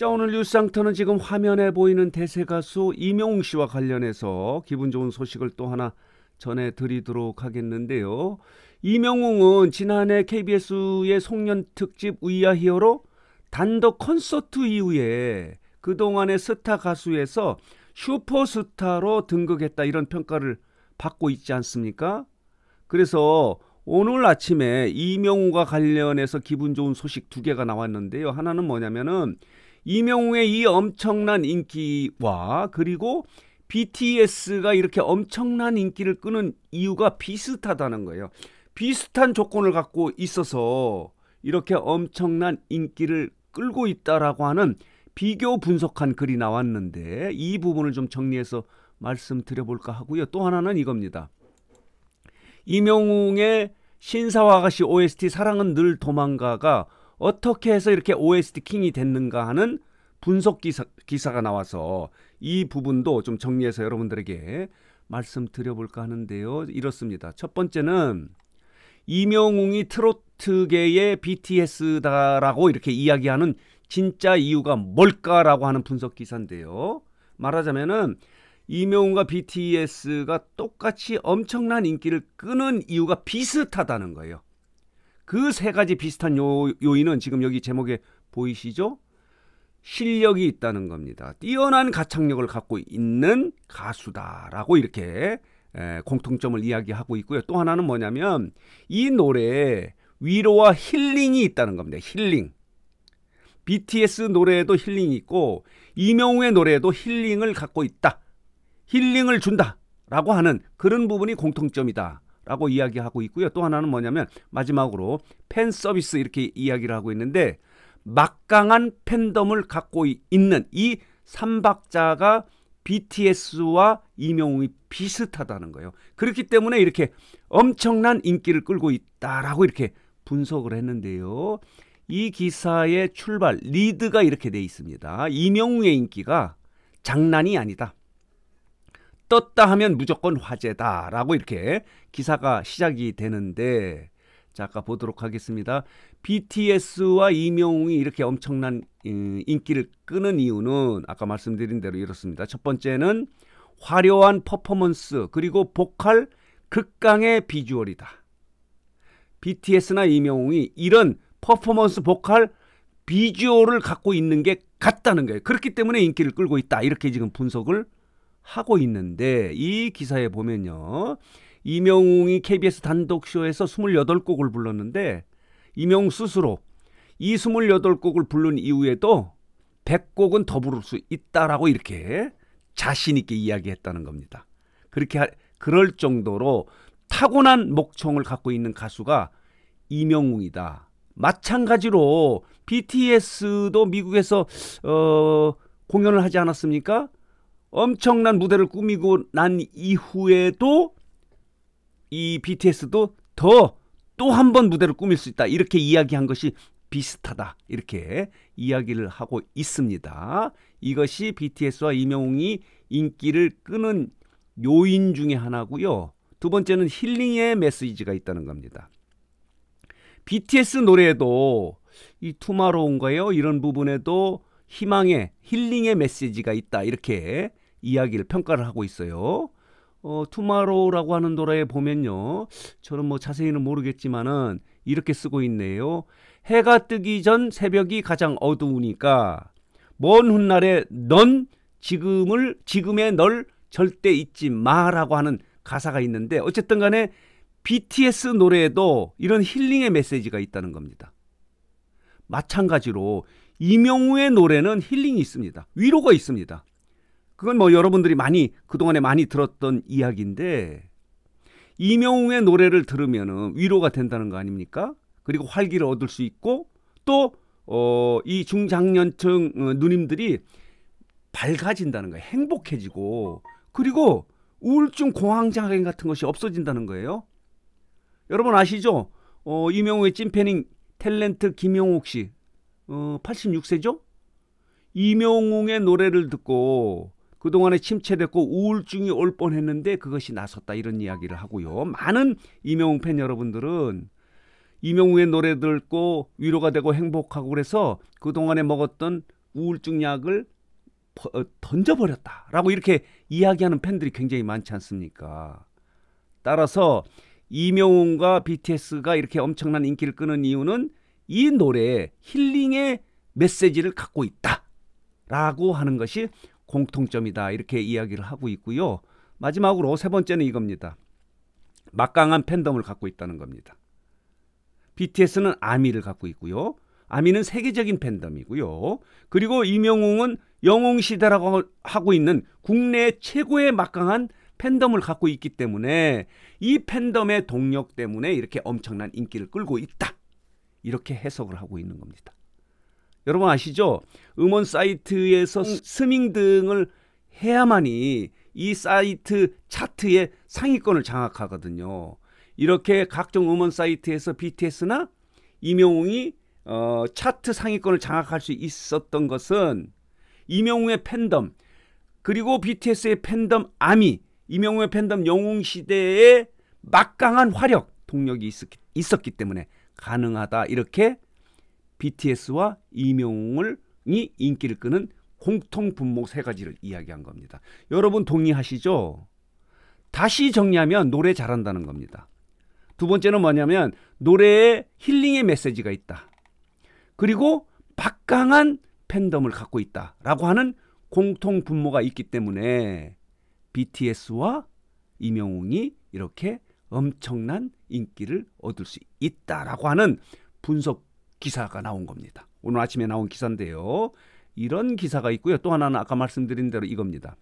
자 오늘 뉴스상터는 지금 화면에 보이는 대세 가수 이명웅 씨와 관련해서 기분 좋은 소식을 또 하나 전해드리도록 하겠는데요. 이명웅은 지난해 KBS의 송년 특집 위아 히어로 단독 콘서트 이후에 그동안의 스타 가수에서 슈퍼스타로 등극했다 이런 평가를 받고 있지 않습니까? 그래서 오늘 아침에 이명웅과 관련해서 기분 좋은 소식 두 개가 나왔는데요. 하나는 뭐냐면은 이명웅의 이 엄청난 인기와 그리고 BTS가 이렇게 엄청난 인기를 끄는 이유가 비슷하다는 거예요. 비슷한 조건을 갖고 있어서 이렇게 엄청난 인기를 끌고 있다라고 하는 비교 분석한 글이 나왔는데 이 부분을 좀 정리해서 말씀드려볼까 하고요. 또 하나는 이겁니다. 이명웅의 신사와 아가씨 OST 사랑은 늘 도망가가 어떻게 해서 이렇게 OST 킹이 됐는가 하는 분석 기사, 기사가 나와서 이 부분도 좀 정리해서 여러분들에게 말씀드려볼까 하는데요. 이렇습니다. 첫 번째는 이명웅이 트로트계의 BTS다라고 이렇게 이야기하는 진짜 이유가 뭘까라고 하는 분석 기사인데요. 말하자면은 이명웅과 BTS가 똑같이 엄청난 인기를 끄는 이유가 비슷하다는 거예요. 그세 가지 비슷한 요, 요인은 지금 여기 제목에 보이시죠? 실력이 있다는 겁니다. 뛰어난 가창력을 갖고 있는 가수다라고 이렇게 에, 공통점을 이야기하고 있고요. 또 하나는 뭐냐면 이 노래에 위로와 힐링이 있다는 겁니다. 힐링. BTS 노래에도 힐링이 있고 이명우의 노래에도 힐링을 갖고 있다. 힐링을 준다라고 하는 그런 부분이 공통점이다. 라고 이야기하고 있고요. 또 하나는 뭐냐면 마지막으로 팬 서비스 이렇게 이야기를 하고 있는데 막강한 팬덤을 갖고 있는 이 삼박자가 BTS와 이명웅이 비슷하다는 거예요. 그렇기 때문에 이렇게 엄청난 인기를 끌고 있다라고 이렇게 분석을 했는데요. 이 기사의 출발 리드가 이렇게 돼 있습니다. 이명웅의 인기가 장난이 아니다. 떴다 하면 무조건 화제다라고 이렇게 기사가 시작이 되는데 자 아까 보도록 하겠습니다. BTS와 이명웅이 이렇게 엄청난 음, 인기를 끄는 이유는 아까 말씀드린 대로 이렇습니다. 첫 번째는 화려한 퍼포먼스 그리고 보컬 극강의 비주얼이다. BTS나 이명웅이 이런 퍼포먼스 보컬 비주얼을 갖고 있는 게 같다는 거예요. 그렇기 때문에 인기를 끌고 있다. 이렇게 지금 분석을 하고 있는데 이 기사에 보면요. 이명웅이 KBS 단독쇼에서 28곡을 불렀는데 이명웅 스스로 이 28곡을 부른 이후에도 100곡은 더 부를 수 있다라고 이렇게 자신 있게 이야기했다는 겁니다. 그렇게 하, 그럴 정도로 타고난 목청을 갖고 있는 가수가 이명웅이다. 마찬가지로 BTS도 미국에서 어, 공연을 하지 않았습니까? 엄청난 무대를 꾸미고 난 이후에도 이 BTS도 더 또 한 번 무대를 꾸밀 수 있다. 이렇게 이야기한 것이 비슷하다. 이렇게 이야기를 하고 있습니다. 이것이 BTS와 이명웅이 인기를 끄는 요인 중의 하나고요. 두 번째는 힐링의 메시지가 있다는 겁니다. BTS 노래에도 이 투마로운가요? 이런 부분에도 희망의 힐링의 메시지가 있다. 이렇게 이야기를 평가를 하고 있어요. 어, 투마로우라고 하는 노래에 보면요. 저는 뭐 자세히는 모르겠지만은 이렇게 쓰고 있네요. 해가 뜨기 전 새벽이 가장 어두우니까 먼 훗날에 넌 지금을 지금의 널 절대 잊지 마라고 하는 가사가 있는데 어쨌든 간에 BTS 노래에도 이런 힐링의 메시지가 있다는 겁니다. 마찬가지로 이명우의 노래는 힐링이 있습니다. 위로가 있습니다. 그건 뭐 여러분들이 많이 그동안에 많이 들었던 이야기인데 이명웅의 노래를 들으면 위로가 된다는 거 아닙니까? 그리고 활기를 얻을 수 있고 또 어, 이 중장년층 어, 누님들이 밝아진다는 거예요. 행복해지고 그리고 우울증 공황장애 같은 것이 없어진다는 거예요. 여러분 아시죠? 어, 이명웅의 찐팬인 탤런트 김영옥 씨 어, 86세죠? 이명웅의 노래를 듣고 그동안에 침체됐고 우울증이 올 뻔했는데 그것이 나섰다 이런 이야기를 하고요. 많은 이명웅 팬 여러분들은 이명웅의 노래 듣고 위로가 되고 행복하고 그래서 그동안에 먹었던 우울증 약을 어, 던져버렸다라고 이렇게 이야기하는 팬들이 굉장히 많지 않습니까? 따라서 이명웅과 BTS가 이렇게 엄청난 인기를 끄는 이유는 이 노래에 힐링의 메시지를 갖고 있다라고 하는 것이 공통점이다 이렇게 이야기를 하고 있고요. 마지막으로 세 번째는 이겁니다. 막강한 팬덤을 갖고 있다는 겁니다. BTS는 아미를 갖고 있고요. 아미는 세계적인 팬덤이고요. 그리고 이명웅은 영웅 시대라고 하고 있는 국내 최고의 막강한 팬덤을 갖고 있기 때문에 이 팬덤의 동력 때문에 이렇게 엄청난 인기를 끌고 있다. 이렇게 해석을 하고 있는 겁니다. 여러분 아시죠? 음원 사이트에서 음. 스밍 등을 해야만이 이 사이트 차트의 상위권을 장악하거든요. 이렇게 각종 음원 사이트에서 BTS나 이명웅이 어, 차트 상위권을 장악할 수 있었던 것은 이명웅의 팬덤 그리고 BTS의 팬덤 아미 이명웅의 팬덤 영웅 시대의 막강한 화력 동력이 있었기, 있었기 때문에 가능하다 이렇게 BTS와 이명웅을이 인기를 끄는 공통 분모 세 가지를 이야기한 겁니다. 여러분 동의하시죠? 다시 정리하면 노래 잘한다는 겁니다. 두 번째는 뭐냐면 노래에 힐링의 메시지가 있다. 그리고 막강한 팬덤을 갖고 있다라고 하는 공통 분모가 있기 때문에 BTS와 이명웅이 이렇게 엄청난 인기를 얻을 수 있다라고 하는 분석 기사가 나온 겁니다. 오늘 아침에 나온 기사인데요. 이런 기사가 있고요. 또 하나는 아까 말씀드린 대로 이겁니다.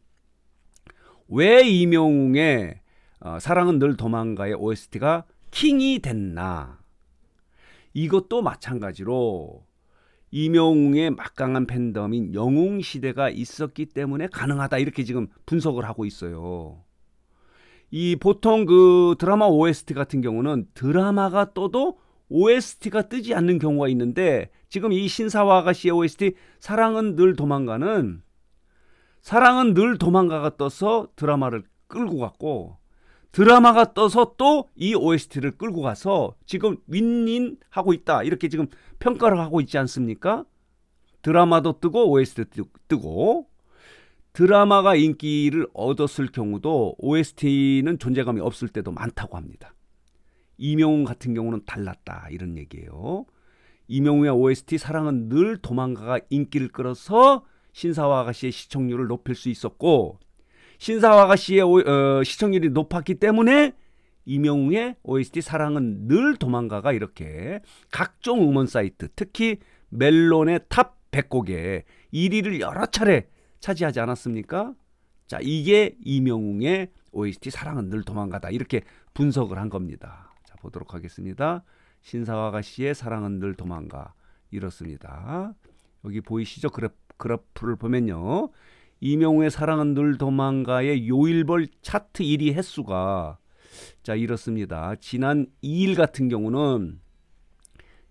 왜 이명웅의 어, 사랑은 늘 도망가의 OST가 킹이 됐나? 이것도 마찬가지로 이명웅의 막강한 팬덤인 영웅 시대가 있었기 때문에 가능하다 이렇게 지금 분석을 하고 있어요. 이 보통 그 드라마 OST 같은 경우는 드라마가 떠도 OST가 뜨지 않는 경우가 있는데 지금 이 신사와 아가씨의 OST 사랑은 늘 도망가는 사랑은 늘 도망가가 떠서 드라마를 끌고 갔고 드라마가 떠서 또 이 OST를 끌고 가서 지금 윈윈 하고 있다 이렇게 지금 평가를 하고 있지 않습니까? 드라마도 뜨고 OST도 뜨고 드라마가 인기를 얻었을 경우도 OST는 존재감이 없을 때도 많다고 합니다. 이명웅 같은 경우는 달랐다 이런 얘기예요. 이명우의 OST 사랑은 늘 도망가가 인기를 끌어서 신사와 아가씨의 시청률을 높일 수 있었고 신사와 아가씨의 오, 어, 시청률이 높았기 때문에 이명웅의 OST 사랑은 늘 도망가가 이렇게 각종 음원 사이트 특히 멜론의 탑 100곡에 1위를 여러 차례 차지하지 않았습니까? 자 이게 이명웅의 OST 사랑은 늘 도망가다 이렇게 분석을 한 겁니다. 보도록 하겠습니다. 신사화가 시의 사랑은 늘 도망가 이렇습니다. 여기 보이시죠? 그래프, 그래프를 보면요. 이명우의 사랑은 늘 도망가의 요일벌 차트 1위 횟수가 자 이렇습니다. 지난 2일 같은 경우는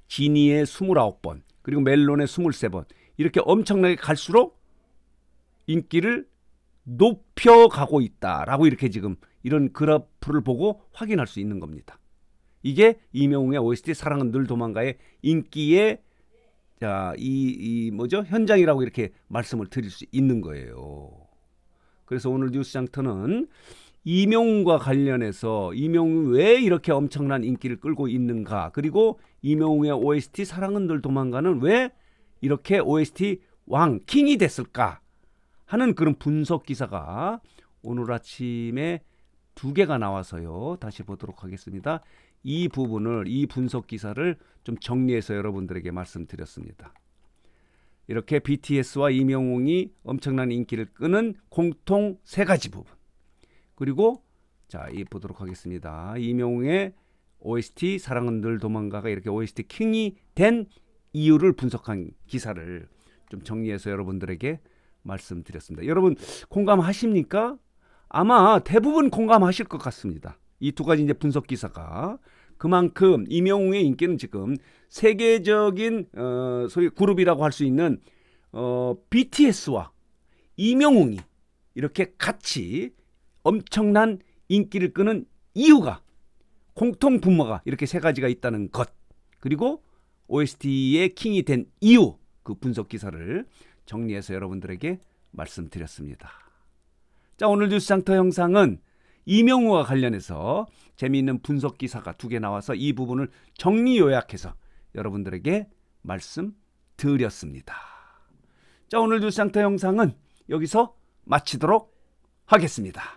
지니의 29번 그리고 멜론의 23번 이렇게 엄청나게 갈수록 인기를 높여가고 있다라고 이렇게 지금 이런 그래프를 보고 확인할 수 있는 겁니다. 이게 이명웅의 OST 사랑은 늘 도망가의 인기의 자, 이, 이 뭐죠? 현장이라고 이렇게 말씀을 드릴 수 있는 거예요. 그래서 오늘 뉴스 장터는 이명웅과 관련해서 이명웅이 왜 이렇게 엄청난 인기를 끌고 있는가 그리고 이명웅의 OST 사랑은 늘 도망가는 왜 이렇게 OST 왕 킹이 됐을까 하는 그런 분석 기사가 오늘 아침에 두 개가 나와서요. 다시 보도록 하겠습니다. 이 부분을 이 분석 기사를 좀 정리해서 여러분들에게 말씀드렸습니다. 이렇게 BTS와 이명웅이 엄청난 인기를 끄는 공통 세 가지 부분. 그리고 자, 이 보도록 하겠습니다. 이명웅의 OST 사랑은 늘 도망가가 이렇게 OST 킹이 된 이유를 분석한 기사를 좀 정리해서 여러분들에게 말씀드렸습니다. 여러분 공감하십니까? 아마 대부분 공감하실 것 같습니다. 이 두 가지 이제 분석 기사가 그만큼 임영웅의 인기는 지금 세계적인 어, 소위 그룹이라고 할 수 있는 어, BTS와 임영웅이 이렇게 같이 엄청난 인기를 끄는 이유가 공통 분모가 이렇게 세 가지가 있다는 것 그리고 OST의 킹이 된 이유 그 분석 기사를 정리해서 여러분들에게 말씀드렸습니다. 자 오늘 뉴스 장터 영상은 이명호와 관련해서 재미있는 분석 기사가 두 개 나와서 이 부분을 정리 요약해서 여러분들에게 말씀드렸습니다. 자, 오늘 뉴스 장터 영상은 여기서 마치도록 하겠습니다.